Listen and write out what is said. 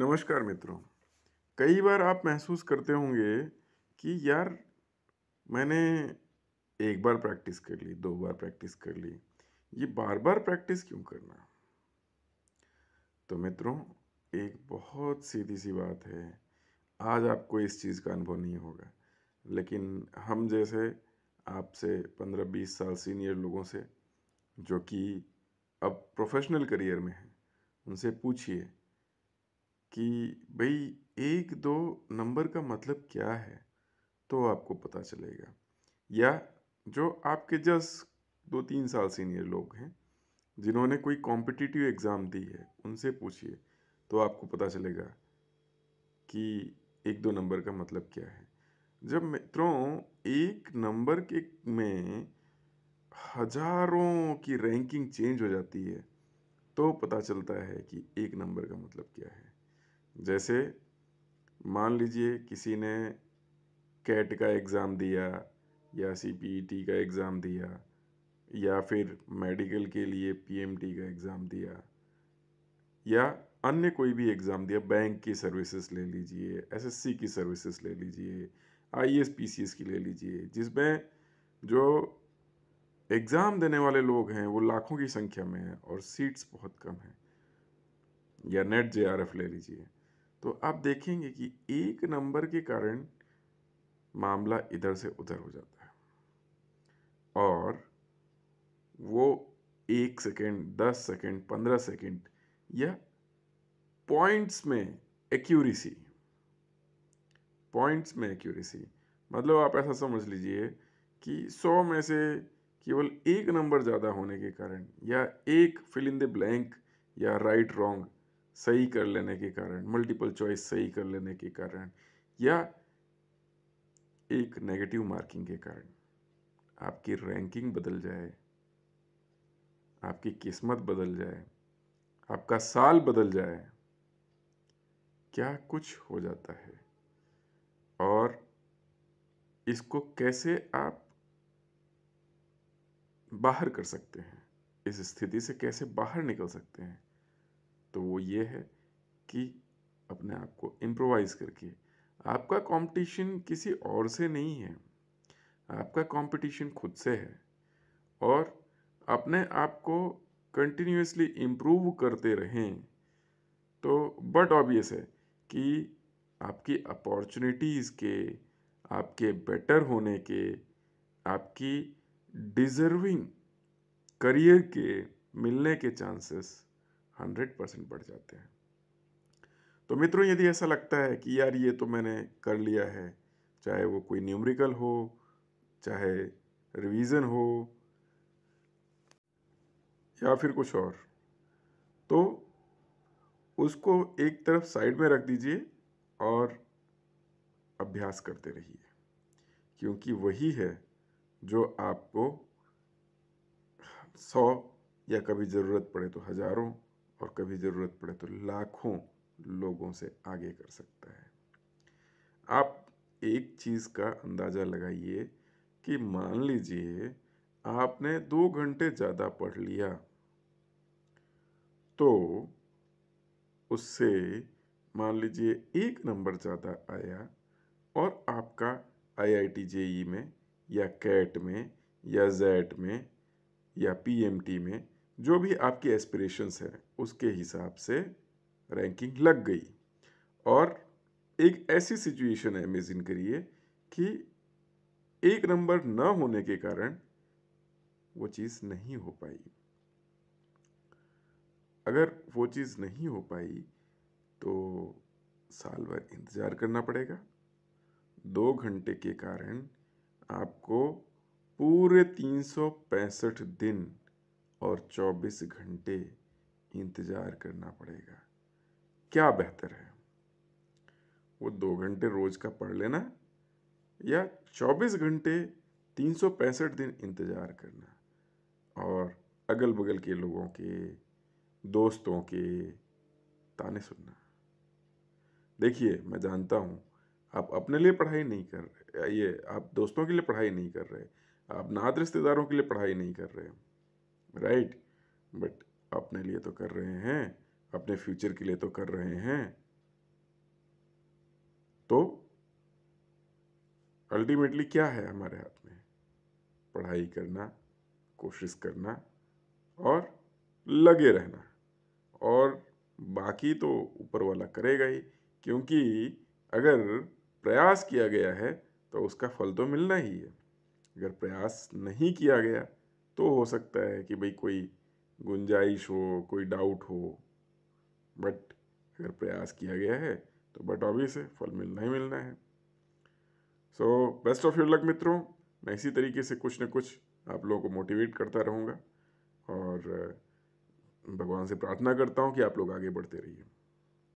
नमस्कार मित्रों कई बार आप महसूस करते होंगे कि यार मैंने एक बार प्रैक्टिस कर ली दो बार प्रैक्टिस कर ली ये बार बार प्रैक्टिस क्यों करना तो मित्रों एक बहुत सीधी सी बात है आज आपको इस चीज़ का अनुभव नहीं होगा लेकिन हम जैसे आपसे पंद्रह बीस साल सीनियर लोगों से जो कि अब प्रोफेशनल करियर में हैं उनसे पूछिए कि भाई एक दो नंबर का मतलब क्या है तो आपको पता चलेगा या जो आपके जस्ट दो तीन साल सीनियर लोग हैं जिन्होंने कोई कॉम्पिटिटिव एग्ज़ाम दी है उनसे पूछिए तो आपको पता चलेगा कि एक दो नंबर का मतलब क्या है जब मित्रों एक नंबर के में हजारों की रैंकिंग चेंज हो जाती है तो पता चलता है कि एक नंबर का मतलब क्या है जैसे मान लीजिए किसी ने कैट का एग्ज़ाम दिया या सी पी टी का एग्ज़ाम दिया या फिर मेडिकल के लिए पी एम टी का एग्ज़ाम दिया या अन्य कोई भी एग्ज़ाम दिया बैंक की सर्विसेज ले लीजिए एसएससी की सर्विसेज ले लीजिए आईएएस पीसीएस e की ले लीजिए जिसमें जो एग्ज़ाम देने वाले लोग हैं वो लाखों की संख्या में हैं और सीट्स बहुत कम हैं या नेट जे ले लीजिए तो आप देखेंगे कि एक नंबर के कारण मामला इधर से उधर हो जाता है और वो एक सेकेंड दस सेकेंड पंद्रह सेकेंड या पॉइंट्स में एक्यूरेसी पॉइंट्स में एक्यूरेसी मतलब आप ऐसा समझ लीजिए कि सौ में से केवल एक नंबर ज़्यादा होने के कारण या एक फिल इन द ब्लैंक या राइट रॉन्ग सही कर लेने के कारण मल्टीपल चॉइस सही कर लेने के कारण या एक नेगेटिव मार्किंग के कारण आपकी रैंकिंग बदल जाए आपकी किस्मत बदल जाए आपका साल बदल जाए क्या कुछ हो जाता है और इसको कैसे आप बाहर कर सकते हैं इस स्थिति से कैसे बाहर निकल सकते हैं तो वो ये है कि अपने आप को इम्प्रोवाइज़ करके आपका कंपटीशन किसी और से नहीं है आपका कंपटीशन खुद से है और अपने आप को कंटिन्यूसली इम्प्रूव करते रहें तो बट ऑबियस है कि आपकी अपॉर्चुनिटीज़ के आपके बेटर होने के आपकी डिज़र्विंग करियर के मिलने के चांसेस हंड्रेड परसेंट बढ़ जाते हैं तो मित्रों यदि ऐसा लगता है कि यार ये तो मैंने कर लिया है चाहे वो कोई न्यूमरिकल हो चाहे रिवीजन हो या फिर कुछ और तो उसको एक तरफ साइड में रख दीजिए और अभ्यास करते रहिए क्योंकि वही है जो आपको सौ या कभी ज़रूरत पड़े तो हज़ारों और कभी ज़रूरत पड़े तो लाखों लोगों से आगे कर सकता है आप एक चीज़ का अंदाज़ा लगाइए कि मान लीजिए आपने दो घंटे ज़्यादा पढ़ लिया तो उससे मान लीजिए एक नंबर ज़्यादा आया और आपका आई आई टी ई में या कैट में या जैट में या पीएमटी में जो भी आपकी एस्पिरेशंस है उसके हिसाब से रैंकिंग लग गई और एक ऐसी सिचुएशन है इमेजिन करिए कि एक नंबर न होने के कारण वो चीज़ नहीं हो पाई अगर वो चीज़ नहीं हो पाई तो साल भर इंतज़ार करना पड़ेगा दो घंटे के कारण आपको पूरे तीन दिन और 24 घंटे इंतज़ार करना पड़ेगा क्या बेहतर है वो दो घंटे रोज का पढ़ लेना या 24 घंटे तीन दिन इंतज़ार करना और अगल बगल के लोगों के दोस्तों के ताने सुनना देखिए मैं जानता हूँ आप अपने लिए पढ़ाई नहीं कर रहे ये आप दोस्तों के लिए पढ़ाई नहीं कर रहे आप नाद रिश्तेदारों के लिए पढ़ाई नहीं कर रहे राइट बट अपने लिए तो कर रहे हैं अपने फ्यूचर के लिए तो कर रहे हैं तो अल्टीमेटली क्या है हमारे हाथ में पढ़ाई करना कोशिश करना और लगे रहना और बाकी तो ऊपर वाला करेगा ही क्योंकि अगर प्रयास किया गया है तो उसका फल तो मिलना ही है अगर प्रयास नहीं किया गया तो हो सकता है कि भाई कोई गुंजाइश हो कोई डाउट हो बट अगर प्रयास किया गया है तो बट ऑबियस है फल मिलना ही मिलना है so best of your luck मित्रों मैं इसी तरीके से कुछ न कुछ आप लोगों को मोटिवेट करता रहूँगा और भगवान से प्रार्थना करता हूँ कि आप लोग आगे बढ़ते रहिए